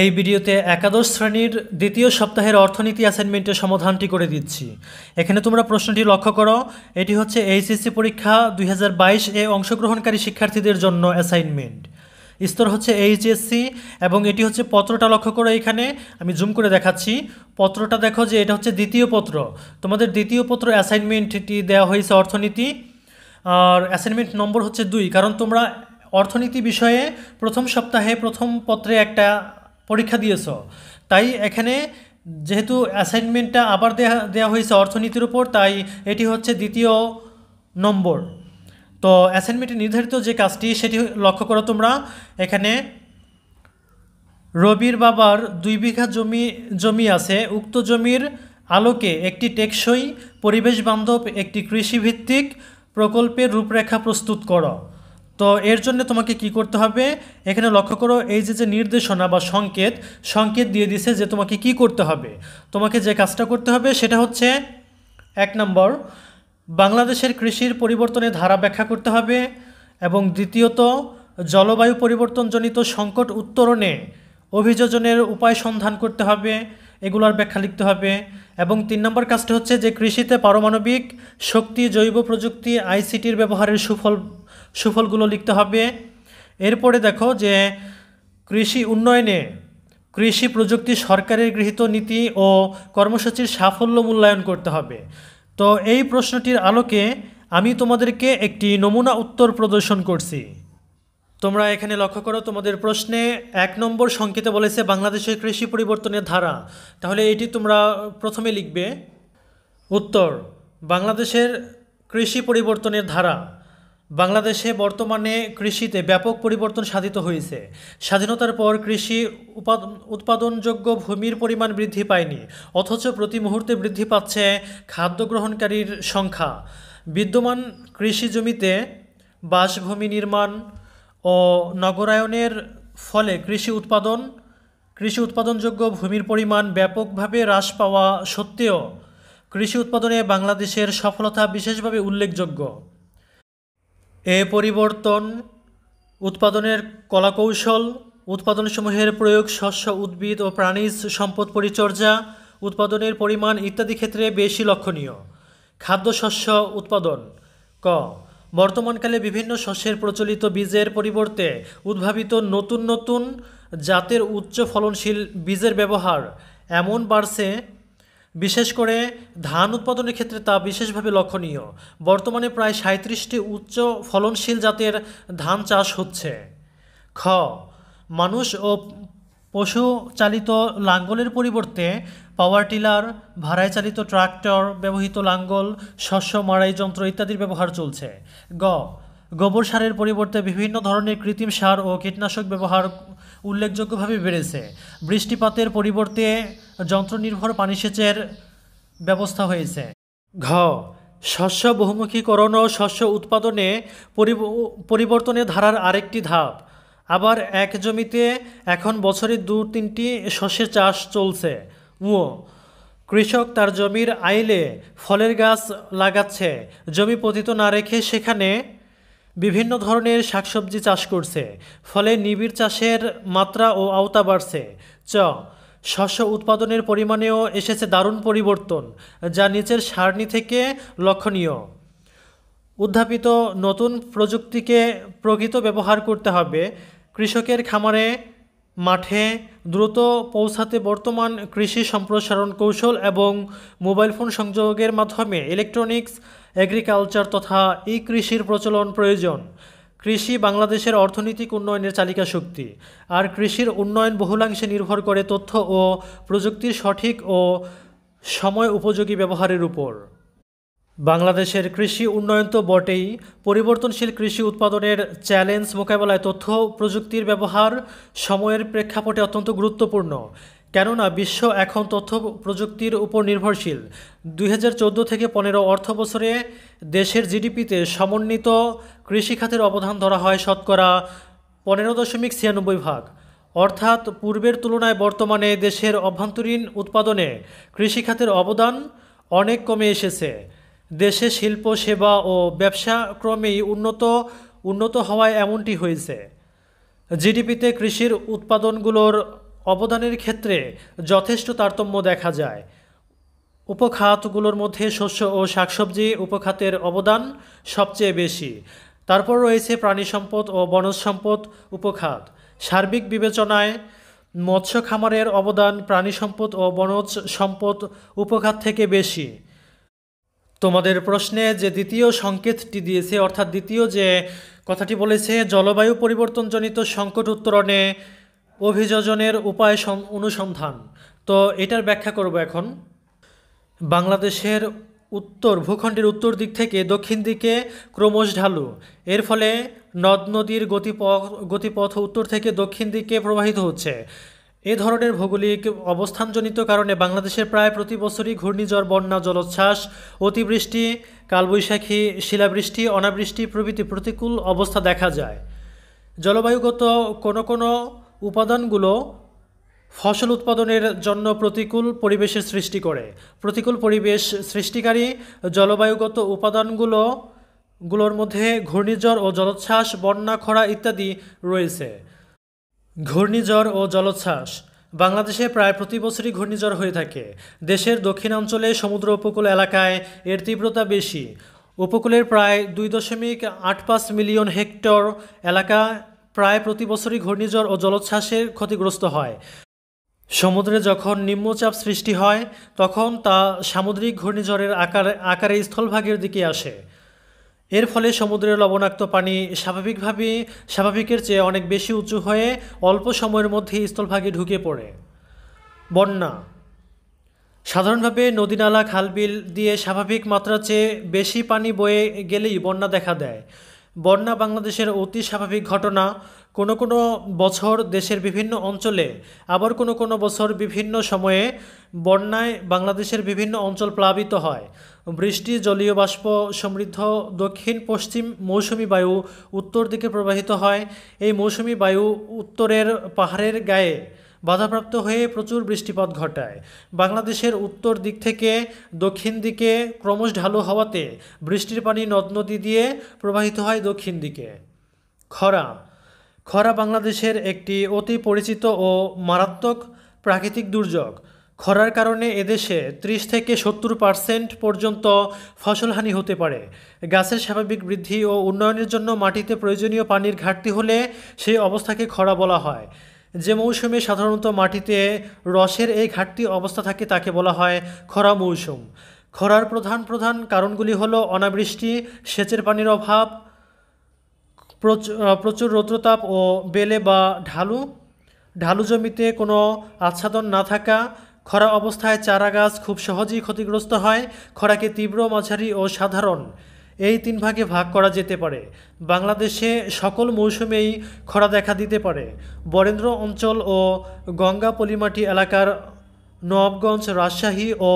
এই ভিডিওতে একাদশ শ্রেণীর দ্বিতীয় সপ্তাহের অর্থনীতি অ্যাসাইনমেন্টের সমাধানটি করে দিচ্ছি এখানে তোমরা প্রশ্নটি লক্ষ্য করো এটি হচ্ছে এইচএসসি পরীক্ষা দুই এ অংশগ্রহণকারী শিক্ষার্থীদের জন্য অ্যাসাইনমেন্ট স্তর হচ্ছে এইচএসসি এবং এটি হচ্ছে পত্রটা লক্ষ্য করো এখানে আমি জুম করে দেখাচ্ছি পত্রটা দেখো যে এটা হচ্ছে দ্বিতীয় পত্র তোমাদের দ্বিতীয় পত্র অ্যাসাইনমেন্টটি দেওয়া হয়েছে অর্থনীতি আর অ্যাসাইনমেন্ট নম্বর হচ্ছে দুই কারণ তোমরা অর্থনীতি বিষয়ে প্রথম সপ্তাহে প্রথম পত্রে একটা পরীক্ষা দিয়েছ তাই এখানে যেহেতু অ্যাসাইনমেন্টটা আবার দেয়া দেওয়া হয়েছে অর্থনীতির উপর তাই এটি হচ্ছে দ্বিতীয় নম্বর তো অ্যাসাইনমেন্টে নির্ধারিত যে কাজটি সেটি লক্ষ্য করো তোমরা এখানে রবির বাবার দুই বিঘা জমি জমি আছে উক্ত জমির আলোকে একটি টেকসই পরিবেশ বান্ধব একটি কৃষিভিত্তিক প্রকল্পের রূপরেখা প্রস্তুত করো তো এর জন্য তোমাকে কি করতে হবে এখানে লক্ষ্য করো এই যে যে নির্দেশনা বা সংকেত সংকেত দিয়ে দিছে যে তোমাকে কি করতে হবে তোমাকে যে কাজটা করতে হবে সেটা হচ্ছে এক নম্বর বাংলাদেশের কৃষির পরিবর্তনের ধারা ব্যাখ্যা করতে হবে এবং দ্বিতীয়ত জলবায়ু পরিবর্তনজনিত সংকট উত্তরণে অভিযোজনের উপায় সন্ধান করতে হবে এগুলোর ব্যাখ্যা লিখতে হবে এবং তিন নম্বর কাজটা হচ্ছে যে কৃষিতে পারমাণবিক শক্তি জৈব প্রযুক্তি আইসিটির ব্যবহারের সুফল সুফলগুলো লিখতে হবে এরপরে দেখো যে কৃষি উন্নয়নে কৃষি প্রযুক্তি সরকারের গৃহীত নীতি ও কর্মসূচির সাফল্য মূল্যায়ন করতে হবে তো এই প্রশ্নটির আলোকে আমি তোমাদেরকে একটি নমুনা উত্তর প্রদর্শন করছি তোমরা এখানে লক্ষ্য করো তোমাদের প্রশ্নে এক নম্বর সংকেতে বলেছে বাংলাদেশের কৃষি পরিবর্তনের ধারা তাহলে এটি তোমরা প্রথমে লিখবে উত্তর বাংলাদেশের কৃষি পরিবর্তনের ধারা বাংলাদেশে বর্তমানে কৃষিতে ব্যাপক পরিবর্তন সাধিত হয়েছে স্বাধীনতার পর কৃষি উৎপাদনযোগ্য ভূমির পরিমাণ বৃদ্ধি পায়নি অথচ প্রতি মুহূর্তে বৃদ্ধি পাচ্ছে খাদ্য গ্রহণকারীর সংখ্যা বিদ্যমান কৃষি জমিতে বাসভূমি নির্মাণ ও নগরায়নের ফলে কৃষি উৎপাদন কৃষি উৎপাদনযোগ্য ভূমির পরিমাণ ব্যাপকভাবে হ্রাস পাওয়া সত্ত্বেও কৃষি উৎপাদনে বাংলাদেশের সফলতা বিশেষভাবে উল্লেখযোগ্য এ পরিবর্তন উৎপাদনের কলাকৌশল উৎপাদনসমূহের প্রয়োগ শস্য উদ্ভিদ ও প্রাণীজ সম্পদ পরিচর্যা উৎপাদনের পরিমাণ ইত্যাদি ক্ষেত্রে বেশি লক্ষণীয় খাদ্যশস্য উৎপাদন ক বর্তমানকালে বিভিন্ন শস্যের প্রচলিত বীজের পরিবর্তে উদ্ভাবিত নতুন নতুন জাতের উচ্চ ফলনশীল বীজের ব্যবহার এমন বাড়ছে বিশেষ করে ধান উৎপাদনের ক্ষেত্রে তা বিশেষভাবে লক্ষণীয় বর্তমানে প্রায় সাঁত্রিশটি উচ্চ ফলনশীল জাতের ধান চাষ হচ্ছে খ মানুষ ও পশু চালিত লাঙ্গলের পরিবর্তে পাওয়ার টিলার ভাড়ায় চালিত ট্রাক্টর ব্যবহৃত লাঙ্গল শস্য মাড়াই যন্ত্র ইত্যাদির ব্যবহার চলছে গ গোবর সারের পরিবর্তে বিভিন্ন ধরনের কৃত্রিম সার ও কীটনাশক ব্যবহার উল্লেখযোগ্যভাবে বেড়েছে বৃষ্টিপাতের পরিবর্তে যন্ত্রনির্ভর পানিসেচের ব্যবস্থা হয়েছে ঘ শস্য বহুমুখীকরণ ও শস্য উৎপাদনে পরিবর্তনের ধারার আরেকটি ধাপ আবার এক জমিতে এখন বছরে দু তিনটি শস্যের চাষ চলছে ও কৃষক তার জমির আইলে ফলের গাছ লাগাচ্ছে জমি পতিত না রেখে সেখানে বিভিন্ন ধরনের শাকসবজি চাষ করছে ফলে নিবিড় চাষের মাত্রা ও আওতা বাড়ছে চ শস্য উৎপাদনের পরিমাণেও এসেছে দারুণ পরিবর্তন যা নিচের সারণি থেকে লক্ষণীয় উদ্ধাপিত নতুন প্রযুক্তিকে প্রকৃত ব্যবহার করতে হবে কৃষকের খামারে মাঠে দ্রুত পৌঁছাতে বর্তমান কৃষি সম্প্রসারণ কৌশল এবং মোবাইল ফোন সংযোগের মাধ্যমে ইলেকট্রনিক্স এগ্রিকালচার তথা ই কৃষির প্রচলন প্রয়োজন কৃষি বাংলাদেশের অর্থনৈতিক উন্নয়নের চালিকা শক্তি আর কৃষির উন্নয়ন বহুলাংশে নির্ভর করে তথ্য ও প্রযুক্তির সঠিক ও সময় উপযোগী ব্যবহারের উপর বাংলাদেশের কৃষি উন্নয়ন তো বটেই পরিবর্তনশীল কৃষি উৎপাদনের চ্যালেঞ্জ মোকাবেলায় তথ্য প্রযুক্তির ব্যবহার সময়ের প্রেক্ষাপটে অত্যন্ত গুরুত্বপূর্ণ কেননা বিশ্ব এখন তথ্য প্রযুক্তির উপর নির্ভরশীল দুই থেকে পনেরো অর্থ বছরে দেশের জিডিপিতে সমন্বিত কৃষিখাতের অবদান ধরা হয় শতকরা পনেরো দশমিক ছিয়ানব্বই ভাগ অর্থাৎ পূর্বের তুলনায় বর্তমানে দেশের অভ্যন্তরীণ উৎপাদনে কৃষিখাতের অবদান অনেক কমে এসেছে দেশে শিল্প সেবা ও ব্যবসা ক্রমেই উন্নত উন্নত হওয়ায় এমনটি হয়েছে জিডিপিতে কৃষির উৎপাদনগুলোর অবদানের ক্ষেত্রে যথেষ্ট তারতম্য দেখা যায় উপখাতগুলোর মধ্যে শস্য ও শাকসবজি উপখাতের অবদান সবচেয়ে বেশি তারপর রয়েছে প্রাণী সম্পদ ও বনজ সম্পদ উপখাত সার্বিক বিবেচনায় মৎস্য খামারের অবদান প্রাণী সম্পদ ও বনজ সম্পদ উপখাত থেকে বেশি তোমাদের প্রশ্নে যে দ্বিতীয় সংকেতটি দিয়েছে অর্থাৎ দ্বিতীয় যে কথাটি বলেছে জলবায়ু পরিবর্তনজনিত সংকট উত্তরণে অভিযোজনের উপায় অনুসন্ধান তো এটার ব্যাখ্যা করব এখন বাংলাদেশের উত্তর ভূখণ্ডের উত্তর দিক থেকে দক্ষিণ দিকে ক্রমশ ঢালু এর ফলে নদ নদীর গতিপথ গতিপথ উত্তর থেকে দক্ষিণ দিকে প্রবাহিত হচ্ছে এ ধরনের ভৌগোলিক অবস্থানজনিত কারণে বাংলাদেশের প্রায় প্রতি বছরই ঘূর্ণিঝড় বন্যা জলোচ্ছ্বাস অতিবৃষ্টি কালবৈশাখী শিলাবৃষ্টি অনাবৃষ্টি প্রভৃতি প্রতিকূল অবস্থা দেখা যায় জলবায়ুগত কোনো কোনো উপাদানগুলো ফসল উৎপাদনের জন্য প্রতিকূল পরিবেশের সৃষ্টি করে প্রতিকূল পরিবেশ সৃষ্টিকারী জলবায়ুগত উপাদানগুলো গুলোর মধ্যে ঘূর্ণিঝড় ও জলোচ্ছ্বাস বন্যা খরা ইত্যাদি রয়েছে ঘূর্ণিঝড় ও জলোচ্ছ্বাস বাংলাদেশে প্রায় প্রতি বছরই ঘূর্ণিঝড় হয়ে থাকে দেশের দক্ষিণাঞ্চলে সমুদ্র উপকূল এলাকায় এর তীব্রতা বেশি উপকূলের প্রায় দুই দশমিক আট পাঁচ মিলিয়ন হেক্টর এলাকা প্রায় প্রতি বছরই ঘূর্ণিঝড় ও জলোচ্ছ্বাসের ক্ষতিগ্রস্ত হয় সমুদ্রে যখন নিম্নচাপ সৃষ্টি হয় তখন তা সামুদ্রিক ঘূর্ণিঝড়ের আকার আকারে স্থলভাগের দিকে আসে এর ফলে সমুদ্রের লবণাক্ত পানি স্বাভাবিকভাবেই স্বাভাবিকের চেয়ে অনেক বেশি উঁচু হয়ে অল্প সময়ের মধ্যে স্থলভাগে ঢুকে পড়ে বন্যা সাধারণভাবে নদীনালা খালবিল দিয়ে স্বাভাবিক মাত্রার চেয়ে বেশি পানি বয়ে গেলেই বন্যা দেখা দেয় বন্যা বাংলাদেশের অতি স্বাভাবিক ঘটনা কোনো কোনো বছর দেশের বিভিন্ন অঞ্চলে আবার কোনো কোনো বছর বিভিন্ন সময়ে বন্যায় বাংলাদেশের বিভিন্ন অঞ্চল প্লাবিত হয় বৃষ্টি জলীয় বাষ্প সমৃদ্ধ দক্ষিণ পশ্চিম মৌসুমি বায়ু উত্তর দিকে প্রবাহিত হয় এই মৌসুমি বায়ু উত্তরের পাহাড়ের গায়ে বাধাপ্রাপ্ত হয়ে প্রচুর বৃষ্টিপাত ঘটায় বাংলাদেশের উত্তর দিক থেকে দক্ষিণ দিকে ক্রমশ ঢালু হওয়াতে বৃষ্টির পানি নদ নদী দিয়ে প্রবাহিত হয় দক্ষিণ দিকে খরা খরা বাংলাদেশের একটি অতি পরিচিত ও মারাত্মক প্রাকৃতিক দুর্যোগ খরার কারণে এদেশে ত্রিশ থেকে সত্তর পার্সেন্ট পর্যন্ত ফসলহানি হতে পারে গাছের স্বাভাবিক বৃদ্ধি ও উন্নয়নের জন্য মাটিতে প্রয়োজনীয় পানির ঘাটতি হলে সেই অবস্থাকে খরা বলা হয় যে মৌসুমে সাধারণত মাটিতে রসের এই ঘাটতি অবস্থা থাকে তাকে বলা হয় খরা মৌসুম খরার প্রধান প্রধান কারণগুলি হলো অনাবৃষ্টি সেচের পানির অভাব প্রচুর রৌদ্রতাপ ও বেলে বা ঢালু ঢালু জমিতে কোনো আচ্ছাদন না থাকা খরা অবস্থায় চারা গাছ খুব সহজেই ক্ষতিগ্রস্ত হয় খরাকে তীব্র মাঝারি ও সাধারণ এই তিন ভাগে ভাগ করা যেতে পারে বাংলাদেশে সকল মৌসুমেই খরা দেখা দিতে পারে বরেন্দ্র অঞ্চল ও গঙ্গা পলিমাটি এলাকার নবগঞ্জ রাজশাহী ও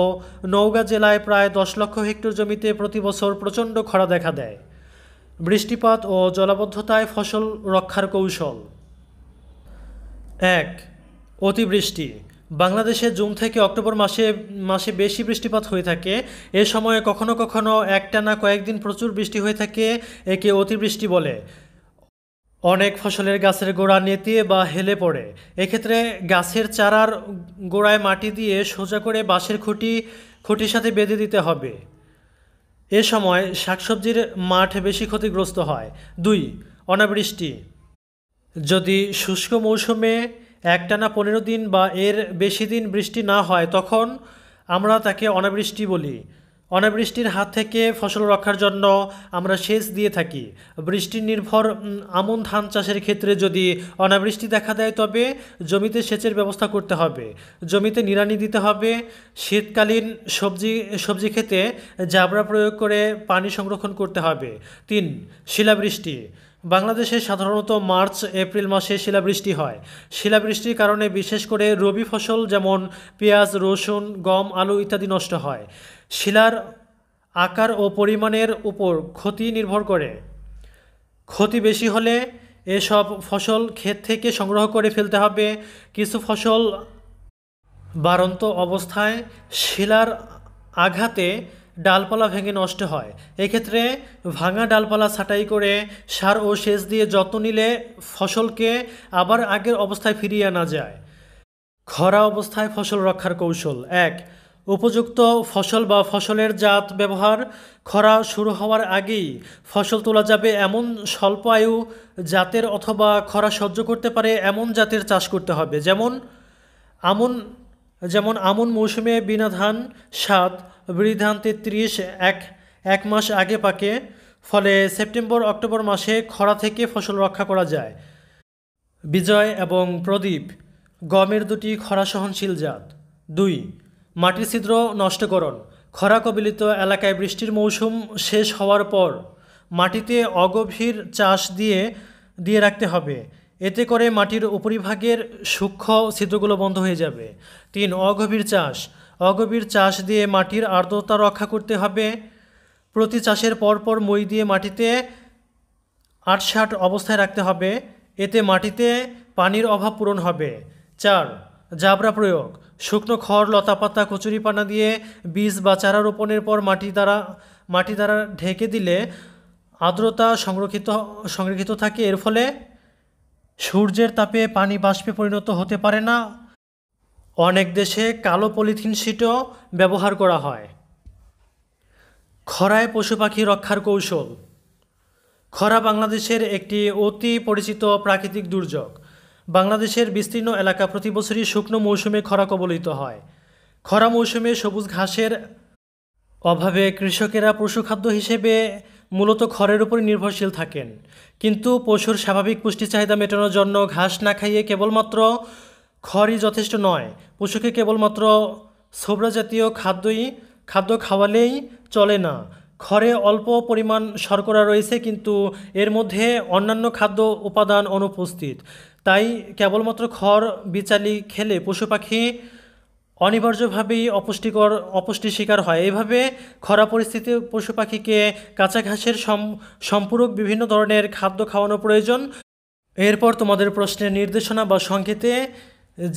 নওগাঁ জেলায় প্রায় দশ লক্ষ হেক্টর জমিতে প্রতিবছর প্রচণ্ড খরা দেখা দেয় বৃষ্টিপাত ও জলাবদ্ধতায় ফসল রক্ষার কৌশল এক অতিবৃষ্টি বাংলাদেশে জুন থেকে অক্টোবর মাসে মাসে বেশি বৃষ্টিপাত হয়ে থাকে এ সময়ে কখনো কখনো একটানা কয়েকদিন প্রচুর বৃষ্টি হয়ে থাকে একে অতিবৃষ্টি বলে অনেক ফসলের গাছের গোড়া নেতিয়ে বা হেলে পড়ে এক্ষেত্রে গাছের চারার গোড়ায় মাটি দিয়ে সোজা করে বাঁশের খুঁটি খুঁটির সাথে বেঁধে দিতে হবে এ সময় শাকসবজির মাঠ বেশি ক্ষতিগ্রস্ত হয় দুই অনাবৃষ্টি যদি শুষ্ক মৌসুমে একটানা পনেরো দিন বা এর বেশি দিন বৃষ্টি না হয় তখন আমরা তাকে অনাবৃষ্টি বলি অনাবৃষ্টির হাত থেকে ফসল রক্ষার জন্য আমরা সেচ দিয়ে থাকি বৃষ্টি নির্ভর আমন ধান চাষের ক্ষেত্রে যদি অনাবৃষ্টি দেখা দেয় তবে জমিতে সেচের ব্যবস্থা করতে হবে জমিতে নিড়ানি দিতে হবে শীতকালীন সবজি সবজি খেতে জাবরা প্রয়োগ করে পানি সংরক্ষণ করতে হবে তিন শিলাবৃষ্টি বাংলাদেশে সাধারণত মার্চ এপ্রিল মাসে শিলাবৃষ্টি হয় শিলাবৃষ্টির কারণে বিশেষ করে রবি ফসল যেমন পেঁয়াজ রসুন গম আলু ইত্যাদি নষ্ট হয় শিলার আকার ও পরিমাণের উপর ক্ষতি নির্ভর করে ক্ষতি বেশি হলে এসব ফসল ক্ষেত থেকে সংগ্রহ করে ফেলতে হবে কিছু ফসল বারন্ত অবস্থায় শিলার আঘাতে ডালপালা ভেঙে নষ্ট হয় এক্ষেত্রে ভাঙা ডালপালা ছাঁটাই করে সার ও সেচ দিয়ে যত্ন নিলে ফসলকে আবার আগের অবস্থায় ফিরিয়ে আনা যায় খরা অবস্থায় ফসল রক্ষার কৌশল এক উপযুক্ত ফসল বা ফসলের জাত ব্যবহার খরা শুরু হওয়ার আগেই ফসল তোলা যাবে এমন স্বল্প আয়ু জাতের অথবা খরা সহ্য করতে পারে এমন জাতের চাষ করতে হবে যেমন আমন যেমন আমন মৌসুমে বিনা ধান সাত বৃদ্ধান্তে ত্রিশ এক এক মাস আগে পাকে ফলে সেপ্টেম্বর অক্টোবর মাসে খরা থেকে ফসল রক্ষা করা যায় বিজয় এবং প্রদীপ গমের দুটি খরা সহনশীল জাত দুই মাটির ছিদ্র নষ্টকরণ খরা কবিলিত এলাকায় বৃষ্টির মৌসুম শেষ হওয়ার পর মাটিতে অগভীর চাষ দিয়ে দিয়ে রাখতে হবে এতে করে মাটির উপরিভাগের সূক্ষ্ম ছিদ্রগুলো বন্ধ হয়ে যাবে তিন অগভীর চাষ অগভীর চাষ দিয়ে মাটির আর্দ্রতা রক্ষা করতে হবে প্রতি চাষের পরপর মই দিয়ে মাটিতে আটষাট অবস্থায় রাখতে হবে এতে মাটিতে পানির অভাব পূরণ হবে চার জাবরা প্রয়োগ শুকনো খড় লতাপাতা কচুরিপানা দিয়ে বীজ বা চারা রোপণের পর মাটি দ্বারা মাটি দ্বারা ঢেকে দিলে আর্দ্রতা সংরক্ষিত সংরক্ষিত থাকে এর ফলে সূর্যের তাপে পানি বাষ্পে পরিণত হতে পারে না অনেক দেশে কালো পলিথিন শিটও ব্যবহার করা হয় খরায় পশু পাখি রক্ষার কৌশল খরা বাংলাদেশের একটি অতি পরিচিত প্রাকৃতিক দুর্যোগ বাংলাদেশের বিস্তীর্ণ এলাকা প্রতি বছরই শুকনো মৌসুমে খরা কবলিত হয় খরা মৌসুমে সবুজ ঘাসের অভাবে কৃষকেরা পশুখাদ্য হিসেবে মূলত খড়ের উপর নির্ভরশীল থাকেন কিন্তু পশুর স্বাভাবিক পুষ্টি চাহিদা মেটানোর জন্য ঘাস না খাইয়ে কেবলমাত্র খড়ই যথেষ্ট নয় পশুকে কেবলমাত্র জাতীয় খাদ্যই খাদ্য খাওয়ালেই চলে না খড়ে অল্প পরিমাণ শর্করা রয়েছে কিন্তু এর মধ্যে অন্যান্য খাদ্য উপাদান অনুপস্থিত তাই কেবলমাত্র খড় বিচালি খেলে পশু পাখি অনিবার্যভাবেই অপুষ্টিকর অপুষ্টির শিকার হয় এভাবে খরা পরিস্থিতি পশু পাখিকে কাঁচা ঘাসের সম্পূরক বিভিন্ন ধরনের খাদ্য খাওয়ানো প্রয়োজন এরপর তোমাদের প্রশ্নের নির্দেশনা বা সংকেতে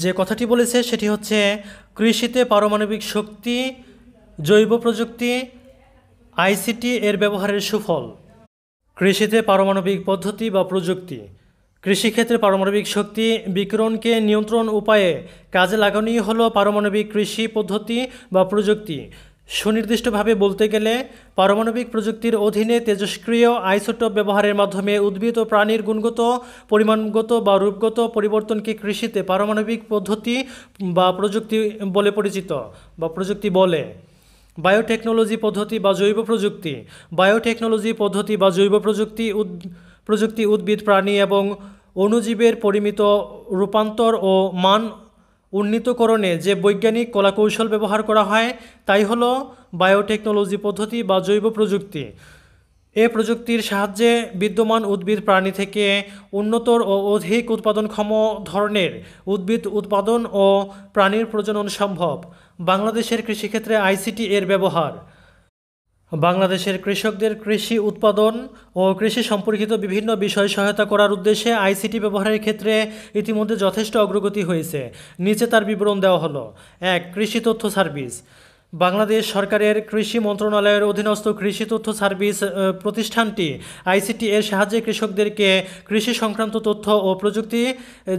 যে কথাটি বলেছে সেটি হচ্ছে কৃষিতে পারমাণবিক শক্তি জৈব প্রযুক্তি আইসিটি এর ব্যবহারের সুফল কৃষিতে পারমাণবিক পদ্ধতি বা প্রযুক্তি কৃষিক্ষেত্রে পারমাণবিক শক্তি বিকিরণকে নিয়ন্ত্রণ উপায়ে কাজে লাগানোই হলো পারমাণবিক কৃষি পদ্ধতি বা প্রযুক্তি সুনির্দিষ্টভাবে বলতে গেলে পারমাণবিক প্রযুক্তির অধীনে তেজস্ক্রিয় আইসোটোপ ব্যবহারের মাধ্যমে উদ্ভিদ ও প্রাণীর গুণগত পরিমাণগত বা রূপগত পরিবর্তনকে কৃষিতে পারমাণবিক পদ্ধতি বা প্রযুক্তি বলে পরিচিত বা প্রযুক্তি বলে বায়োটেকনোলজি পদ্ধতি বা জৈব প্রযুক্তি বায়োটেকনোলজি পদ্ধতি বা জৈব প্রযুক্তি উদ প্রযুক্তি উদ্ভিদ প্রাণী এবং অণুজীবের পরিমিত রূপান্তর ও মান উন্নীতকরণে যে বৈজ্ঞানিক কলাকৌশল ব্যবহার করা হয় তাই হল বায়োটেকনোলজি পদ্ধতি বা জৈব প্রযুক্তি এ প্রযুক্তির সাহায্যে বিদ্যমান উদ্ভিদ প্রাণী থেকে উন্নতর ও অধিক উৎপাদনক্ষম ধরনের উদ্ভিদ উৎপাদন ও প্রাণীর প্রজনন সম্ভব বাংলাদেশের কৃষিক্ষেত্রে আইসিটি এর ব্যবহার বাংলাদেশের কৃষকদের কৃষি উৎপাদন ও কৃষি সম্পর্কিত বিভিন্ন বিষয় সহায়তা করার উদ্দেশ্যে আইসিটি ব্যবহারের ক্ষেত্রে ইতিমধ্যে যথেষ্ট অগ্রগতি হয়েছে নিচে তার বিবরণ দেওয়া হলো এক কৃষি তথ্য সার্ভিস বাংলাদেশ সরকারের কৃষি মন্ত্রণালয়ের অধীনস্থ কৃষি তথ্য সার্ভিস প্রতিষ্ঠানটি আইসিটি এর সাহায্যে কৃষকদেরকে কৃষি সংক্রান্ত তথ্য ও প্রযুক্তি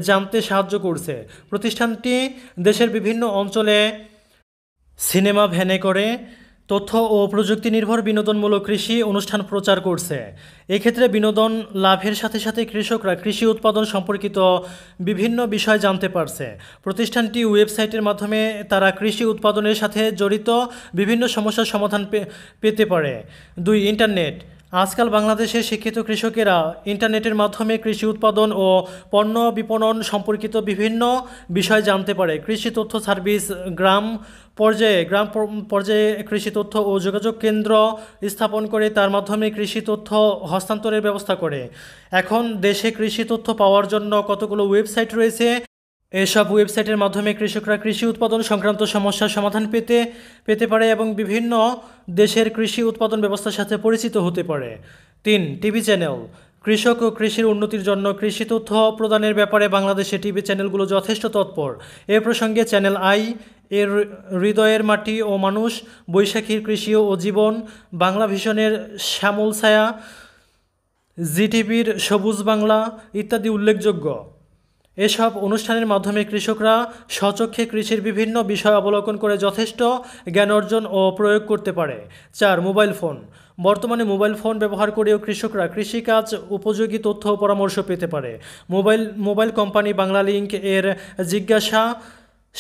জানতে সাহায্য করছে প্রতিষ্ঠানটি দেশের বিভিন্ন অঞ্চলে সিনেমা ভ্যানে করে তথ্য ও প্রযুক্তি নির্ভর বিনোদনমূলক কৃষি অনুষ্ঠান প্রচার করছে এক্ষেত্রে বিনোদন লাভের সাথে সাথে কৃষকরা কৃষি উৎপাদন সম্পর্কিত বিভিন্ন বিষয় জানতে পারছে প্রতিষ্ঠানটি ওয়েবসাইটের মাধ্যমে তারা কৃষি উৎপাদনের সাথে জড়িত বিভিন্ন সমস্যার সমাধান পেতে পারে দুই ইন্টারনেট আজকাল বাংলাদেশের শিক্ষিত কৃষকেরা ইন্টারনেটের মাধ্যমে কৃষি উৎপাদন ও পণ্য বিপণন সম্পর্কিত বিভিন্ন বিষয় জানতে পারে কৃষি তথ্য সার্ভিস গ্রাম পর্যায়ে গ্রাম পর্যায়ে কৃষি তথ্য ও যোগাযোগ কেন্দ্র স্থাপন করে তার মাধ্যমে কৃষি তথ্য হস্তান্তরের ব্যবস্থা করে এখন দেশে কৃষি তথ্য পাওয়ার জন্য কতগুলো ওয়েবসাইট রয়েছে এসব ওয়েবসাইটের মাধ্যমে কৃষকরা কৃষি উৎপাদন সংক্রান্ত সমস্যার সমাধান পেতে পেতে পারে এবং বিভিন্ন দেশের কৃষি উৎপাদন ব্যবস্থার সাথে পরিচিত হতে পারে তিন টিভি চ্যানেল কৃষক ও কৃষির উন্নতির জন্য কৃষি তথ্য প্রদানের ব্যাপারে বাংলাদেশে টিভি চ্যানেলগুলো যথেষ্ট তৎপর এ প্রসঙ্গে চ্যানেল আই এর হৃদয়ের মাটি ও মানুষ বৈশাখীর কৃষি ও জীবন বাংলা ভীষণের শ্যামল ছায়া জিটিভির সবুজ বাংলা ইত্যাদি উল্লেখযোগ্য এসব অনুষ্ঠানের মাধ্যমে কৃষকরা স্বচক্ষে কৃষির বিভিন্ন বিষয় অবলোকন করে যথেষ্ট জ্ঞান অর্জন ও প্রয়োগ করতে পারে চার মোবাইল ফোন বর্তমানে মোবাইল ফোন ব্যবহার করেও কৃষকরা কৃষিকাজ উপযোগী তথ্য ও পরামর্শ পেতে পারে মোবাইল মোবাইল কোম্পানি বাংলালিংক এর জিজ্ঞাসা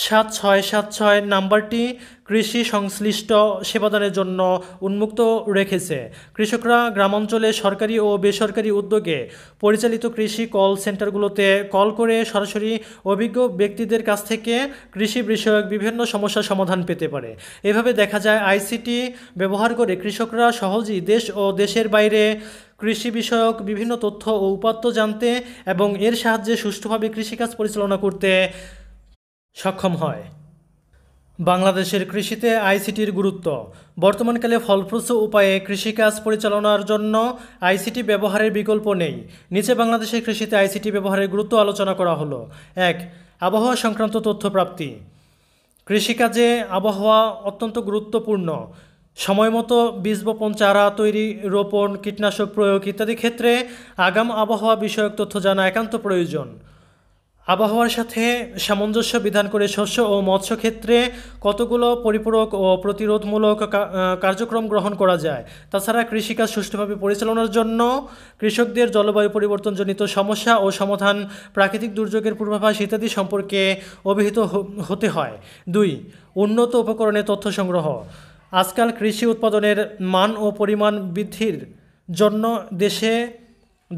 সাত ছয় সাত ছয় নাম্বারটি কৃষি সংশ্লিষ্ট সেবাদানের জন্য উন্মুক্ত রেখেছে কৃষকরা গ্রামাঞ্চলে সরকারি ও বেসরকারি উদ্যোগে পরিচালিত কৃষি কল সেন্টারগুলোতে কল করে সরাসরি অভিজ্ঞ ব্যক্তিদের কাছ থেকে কৃষি বিষয়ক বিভিন্ন সমস্যার সমাধান পেতে পারে এভাবে দেখা যায় আইসিটি ব্যবহার করে কৃষকরা সহজেই দেশ ও দেশের বাইরে কৃষি বিষয়ক বিভিন্ন তথ্য ও উপাত্ত জানতে এবং এর সাহায্যে সুষ্ঠুভাবে কৃষিকাজ পরিচালনা করতে সক্ষম হয় বাংলাদেশের কৃষিতে আইসিটির গুরুত্ব বর্তমানকালে ফলপ্রসূ উপায়ে কৃষিকাজ পরিচালনার জন্য আইসিটি ব্যবহারের বিকল্প নেই নিচে বাংলাদেশের কৃষিতে আইসিটি ব্যবহারের গুরুত্ব আলোচনা করা হলো এক আবহাওয়া সংক্রান্ত তথ্য প্রাপ্তি কৃষিকাজে আবহাওয়া অত্যন্ত গুরুত্বপূর্ণ সময় মতো বীজ বপন চারা তৈরি রোপণ কীটনাশক প্রয়োগ ইত্যাদি ক্ষেত্রে আগাম আবহাওয়া বিষয়ক তথ্য জানা একান্ত প্রয়োজন আবহাওয়ার সাথে সামঞ্জস্য বিধান করে শস্য ও মৎস্য ক্ষেত্রে কতগুলো পরিপূরক ও প্রতিরোধমূলক কার্যক্রম গ্রহণ করা যায় তাছাড়া কৃষিকাজ সুষ্ঠুভাবে পরিচালনার জন্য কৃষকদের জলবায়ু পরিবর্তনজনিত সমস্যা ও সমাধান প্রাকৃতিক দুর্যোগের পূর্বাভাস ইত্যাদি সম্পর্কে অভিহিত হতে হয় দুই উন্নত উপকরণে তথ্য সংগ্রহ আজকাল কৃষি উৎপাদনের মান ও পরিমাণ বৃদ্ধির জন্য দেশে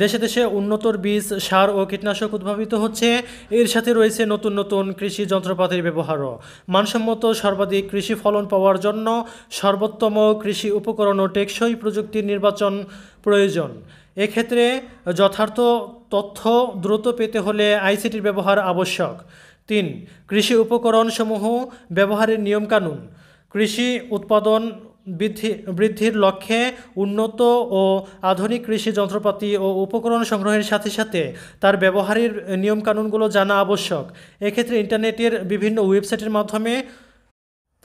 দেশে দেশে উন্নতর বীজ সার ও কীটনাশক উদ্ভাবিত হচ্ছে এর সাথে রয়েছে নতুন নতুন কৃষি যন্ত্রপাতির ব্যবহারও মানসম্মত সর্বাধিক কৃষি ফলন পাওয়ার জন্য সর্বোত্তম কৃষি উপকরণ ও টেকসই প্রযুক্তির নির্বাচন প্রয়োজন এক্ষেত্রে যথার্থ তথ্য দ্রুত পেতে হলে আইসিটির ব্যবহার আবশ্যক তিন কৃষি উপকরণসমূহ ব্যবহারের নিয়মকানুন কৃষি উৎপাদন বৃদ্ধি বৃদ্ধির লক্ষ্যে উন্নত ও আধুনিক কৃষি যন্ত্রপাতি ও উপকরণ সংগ্রহের সাথে সাথে তার ব্যবহারের নিয়মকানুনগুলো জানা আবশ্যক এক্ষেত্রে ইন্টারনেটের বিভিন্ন ওয়েবসাইটের মাধ্যমে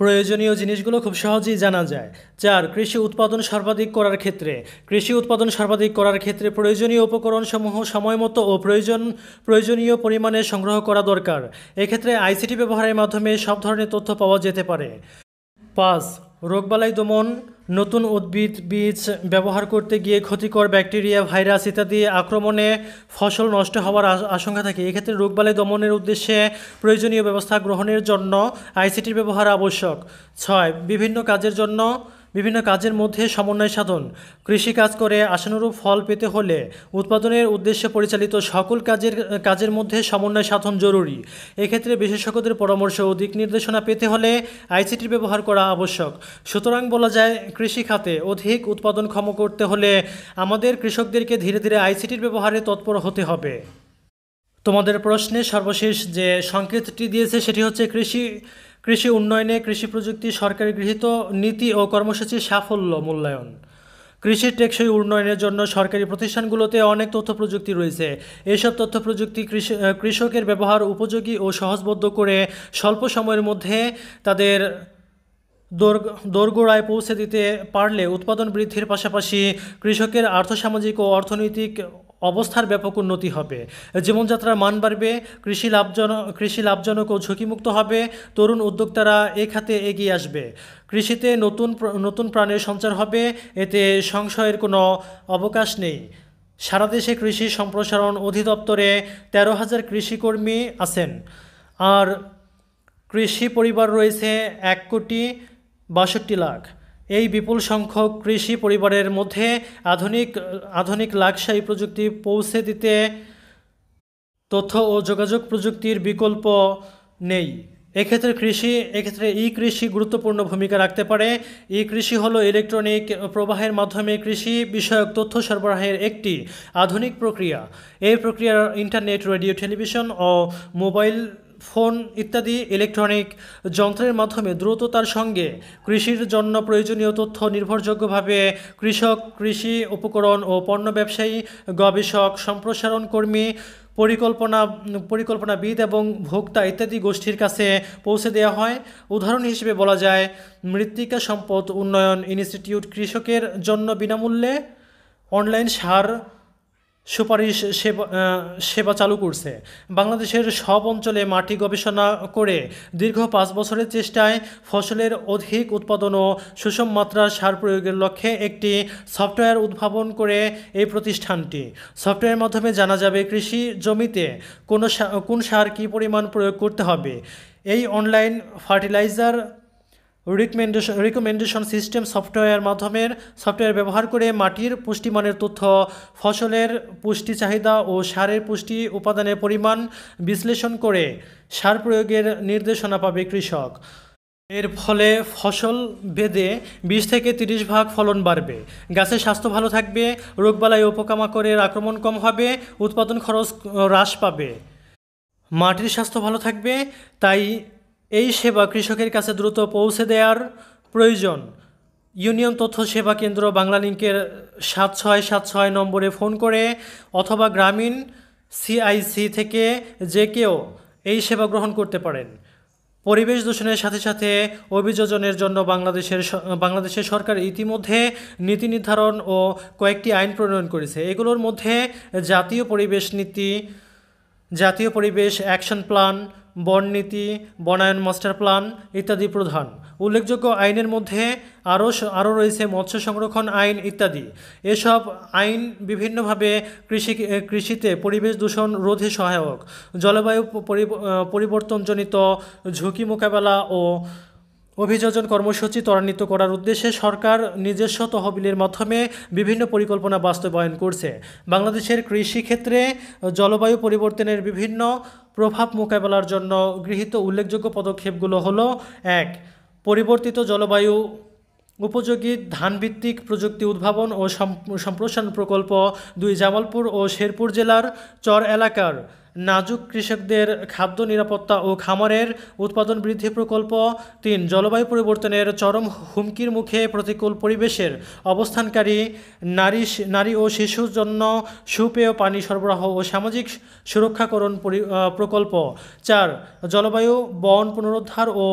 প্রয়োজনীয় জিনিসগুলো খুব সহজেই জানা যায় চার কৃষি উৎপাদন সর্বাধিক করার ক্ষেত্রে কৃষি উৎপাদন সর্বাধিক করার ক্ষেত্রে প্রয়োজনীয় উপকরণসমূহ সময় মতো ও প্রয়োজন প্রয়োজনীয় পরিমাণে সংগ্রহ করা দরকার এক্ষেত্রে আইসিটি ব্যবহারের মাধ্যমে সব ধরনের তথ্য পাওয়া যেতে পারে পাঁচ রোগবালাই দমন নতুন উদ্ভিদ বীজ ব্যবহার করতে গিয়ে ক্ষতিকর ব্যাকটেরিয়া ভাইরাস ইত্যাদি আক্রমণে ফসল নষ্ট হওয়ার আশঙ্কা থাকে এক্ষেত্রে রোগবালাই দমনের উদ্দেশ্যে প্রয়োজনীয় ব্যবস্থা গ্রহণের জন্য আইসিটির ব্যবহার আবশ্যক ছয় বিভিন্ন কাজের জন্য বিভিন্ন কাজের মধ্যে সমন্বয় সাধন কৃষি কাজ করে আশানুরূপ ফল পেতে হলে উৎপাদনের উদ্দেশ্যে পরিচালিত সকল কাজের কাজের মধ্যে সমন্বয় সাধন জরুরি এক্ষেত্রে বিশেষজ্ঞদের পরামর্শ ও দিক নির্দেশনা পেতে হলে আইসিটির ব্যবহার করা আবশ্যক সুতরাং বলা যায় কৃষি খাতে অধিক উৎপাদনক্ষম করতে হলে আমাদের কৃষকদেরকে ধীরে ধীরে আইসিটির ব্যবহারে তৎপর হতে হবে তোমাদের প্রশ্নে সর্বশেষ যে সংকেতটি দিয়েছে সেটি হচ্ছে কৃষি কৃষি উন্নয়নে কৃষি প্রযুক্তি সরকারি গৃহীত নীতি ও কর্মসূচির সাফল্য মূল্যায়ন কৃষি টেকসই উন্নয়নের জন্য সরকারি প্রতিষ্ঠানগুলোতে অনেক তথ্য প্রযুক্তি রয়েছে এসব তথ্য প্রযুক্তি কৃষকের ব্যবহার উপযোগী ও সহজবদ্ধ করে স্বল্প সময়ের মধ্যে তাদের দোরগোড়ায় পৌঁছে দিতে পারলে উৎপাদন বৃদ্ধির পাশাপাশি কৃষকের আর্থসামাজিক ও অর্থনৈতিক অবস্থার ব্যাপক উন্নতি হবে জীবনযাত্রার মান বাড়বে কৃষি লাভজনক কৃষি লাভজনক ও ঝুঁকিমুক্ত হবে তরুণ উদ্যোক্তারা এ খাতে এগিয়ে আসবে কৃষিতে নতুন নতুন প্রাণের সঞ্চার হবে এতে সংশয়ের কোনো অবকাশ নেই সারা দেশে কৃষি সম্প্রসারণ অধিদপ্তরে তেরো হাজার কৃষিকর্মী আছেন আর কৃষি পরিবার রয়েছে এক কোটি বাষট্টি লাখ এই বিপুল সংখ্যক কৃষি পরিবারের মধ্যে আধুনিক আধুনিক লাকশাই প্রযুক্তি পৌঁছে দিতে তথ্য ও যোগাযোগ প্রযুক্তির বিকল্প নেই এক্ষেত্রে কৃষি এক্ষেত্রে ই কৃষি গুরুত্বপূর্ণ ভূমিকা রাখতে পারে ই কৃষি হলো ইলেকট্রনিক প্রবাহের মাধ্যমে কৃষি বিষয়ক তথ্য সরবরাহের একটি আধুনিক প্রক্রিয়া এই প্রক্রিয়ার ইন্টারনেট রেডিও টেলিভিশন ও মোবাইল ফোন ইত্যাদি ইলেকট্রনিক যন্ত্রের মাধ্যমে দ্রুততার সঙ্গে কৃষির জন্য প্রয়োজনীয় তথ্য নির্ভরযোগ্যভাবে কৃষক কৃষি উপকরণ ও পণ্য ব্যবসায়ী গবেষক সম্প্রসারণ কর্মী পরিকল্পনা পরিকল্পনাবিদ এবং ভোক্তা ইত্যাদি গোষ্ঠীর কাছে পৌঁছে দেওয়া হয় উদাহরণ হিসেবে বলা যায় মৃত্তিকা সম্পদ উন্নয়ন ইনস্টিটিউট কৃষকের জন্য বিনামূল্যে অনলাইন সার সুপারিশ সেবা সেবা চালু করছে বাংলাদেশের সব অঞ্চলে মাটি গবেষণা করে দীর্ঘ পাঁচ বছরের চেষ্টায় ফসলের অধিক উৎপাদন ও সুষম মাত্রার সার প্রয়োগের লক্ষ্যে একটি সফটওয়্যার উদ্ভাবন করে এই প্রতিষ্ঠানটি সফটওয়্যারের মাধ্যমে জানা যাবে কৃষি জমিতে কোনো কোন সার কী পরিমাণ প্রয়োগ করতে হবে এই online fertiliser recommendation recommendation system software মাধ্যমে সফটওয়্যার ব্যবহার করে মাটির পুষ্টিমানের তথ্য ফসলের পুষ্টি চাহিদা ও সারের পুষ্টি উপাদানের পরিমাণ বিশ্লেষণ করে সার প্রয়োগের নির্দেশনা পাবে কৃষক এর ফলে ফসল বেঁধে বিশ থেকে তিরিশ ভাগ ফলন বাড়বে গাছের স্বাস্থ্য ভালো থাকবে রোগবালাই ও পোকামাকড়ের আক্রমণ কম হবে উৎপাদন খরচ হ্রাস পাবে মাটির স্বাস্থ্য ভালো থাকবে তাই এই সেবা কৃষকের কাছে দ্রুত পৌঁছে দেওয়ার প্রয়োজন ইউনিয়ন তথ্য সেবা কেন্দ্র বাংলালিংকের সাত ছয় সাত ছয় নম্বরে ফোন করে অথবা গ্রামীণ সিআইসি থেকে যে কেউ এই সেবা গ্রহণ করতে পারেন পরিবেশ দূষণের সাথে সাথে অভিযোজনের জন্য বাংলাদেশের বাংলাদেশের সরকার ইতিমধ্যে নীতি নির্ধারণ ও কয়েকটি আইন প্রণয়ন করেছে এগুলোর মধ্যে জাতীয় পরিবেশ নীতি জাতীয় পরিবেশ অ্যাকশন প্ল্যান বননীতি বনায়ন মাস্টার প্ল্যান ইত্যাদি প্রধান উল্লেখযোগ্য আইনের মধ্যে আরও আরও রয়েছে মৎস্য সংরক্ষণ আইন ইত্যাদি এসব আইন বিভিন্নভাবে কৃষি কৃষিতে পরিবেশ দূষণ রোধে সহায়ক জলবায়ু পরিবর্তনজনিত ঝুঁকি মোকাবেলা ও অভিযোজন কর্মসূচি ত্বরান্বিত করার উদ্দেশ্যে সরকার নিজস্ব তহবিলের মাধ্যমে বিভিন্ন পরিকল্পনা বাস্তবায়ন করছে বাংলাদেশের কৃষিক্ষেত্রে জলবায়ু পরিবর্তনের বিভিন্ন প্রভাব মোকাবেলার জন্য গৃহীত উল্লেখযোগ্য পদক্ষেপগুলো হলো এক পরিবর্তিত জলবায়ু উপযোগী ধানভিত্তিক প্রযুক্তি উদ্ভাবন ও সম্প্রসারণ প্রকল্প দুই জামালপুর ও শেরপুর জেলার চর এলাকার নাজুক কৃষকদের খাদ্য নিরাপত্তা ও খামারের উৎপাদন বৃদ্ধি প্রকল্প তিন জলবায়ু পরিবর্তনের চরম হুমকির মুখে প্রতিকূল পরিবেশের অবস্থানকারী নারী নারী ও শিশুর জন্য সুপেয় পানি সরবরাহ ও সামাজিক সুরক্ষাকরণ প্রকল্প চার জলবায়ু বন পুনরুদ্ধার ও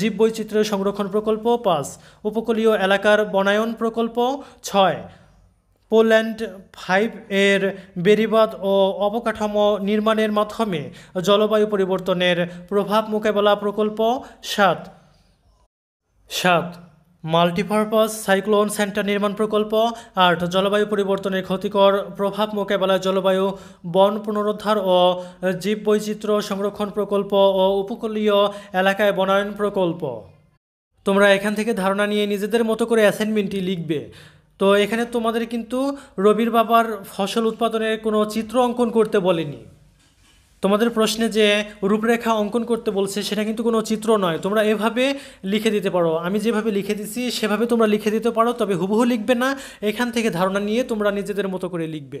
জীববৈচিত্র্য সংরক্ষণ প্রকল্প পাঁচ উপকূলীয় এলাকার বনায়ন প্রকল্প ছয় পোল্যান্ড ফাইভ এর বেরিবাদ ও অবকাঠামো নির্মাণের মাধ্যমে জলবায়ু পরিবর্তনের প্রভাব মোকাবেলা প্রকল্প সাত সাত মাল্টিপারপাস সাইক্লোন সেন্টার নির্মাণ প্রকল্প আট জলবায়ু পরিবর্তনের ক্ষতিকর প্রভাব মোকাবেলায় জলবায়ু বন পুনরুদ্ধার ও জীববৈচিত্র্য সংরক্ষণ প্রকল্প ও উপকূলীয় এলাকায় বনায়ন প্রকল্প তোমরা এখান থেকে ধারণা নিয়ে নিজেদের মতো করে অ্যাসাইনমেন্টটি লিখবে তো এখানে তোমাদের কিন্তু রবির বাবার ফসল উৎপাদনের কোনো চিত্র অঙ্কন করতে বলেনি তোমাদের প্রশ্নে যে রূপরেখা অঙ্কন করতে বলছে সেটা কিন্তু কোনো চিত্র নয় তোমরা এভাবে লিখে দিতে পারো আমি যেভাবে লিখে দিছি সেভাবে তোমরা লিখে দিতে পারো তবে হুবহু লিখবে না এখান থেকে ধারণা নিয়ে তোমরা নিজেদের মতো করে লিখবে